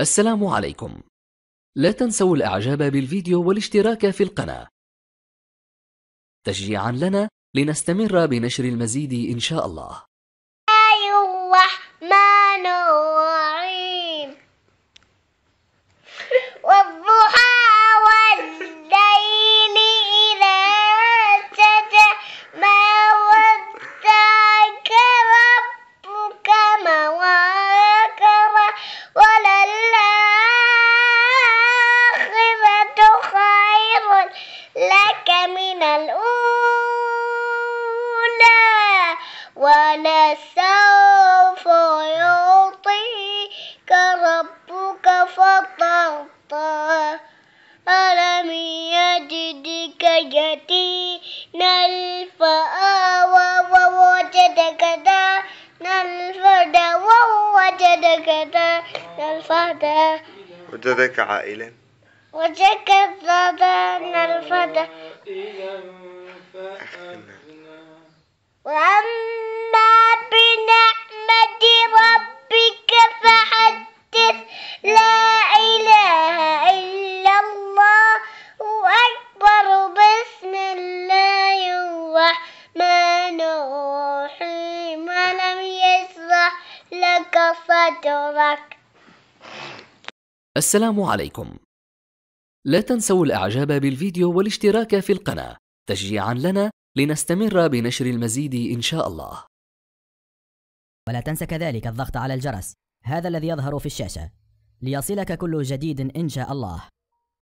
السلام عليكم لا تنسوا الاعجاب بالفيديو والاشتراك في القناة تشجيعا لنا لنستمر بنشر المزيد إن شاء الله الأولى ولسوف يعطيك ربك فطرت ألم يجدك يتينا الفآوى ووجدك دانا الفدا ووجدك دانا الفدا وجدك عائلا وجدك دانا الفدا إذا فأبنى وأما بنعمة ربك فحدث لا إله إلا الله أكبر بسم الله الرحمن الرحيم ولم يشرح لك صدرك السلام عليكم لا تنسوا الاعجاب بالفيديو والاشتراك في القناة تشجيعا لنا لنستمر بنشر المزيد ان شاء الله ولا تنسى كذلك الضغط على الجرس هذا الذي يظهر في الشاشة ليصلك كل جديد ان شاء الله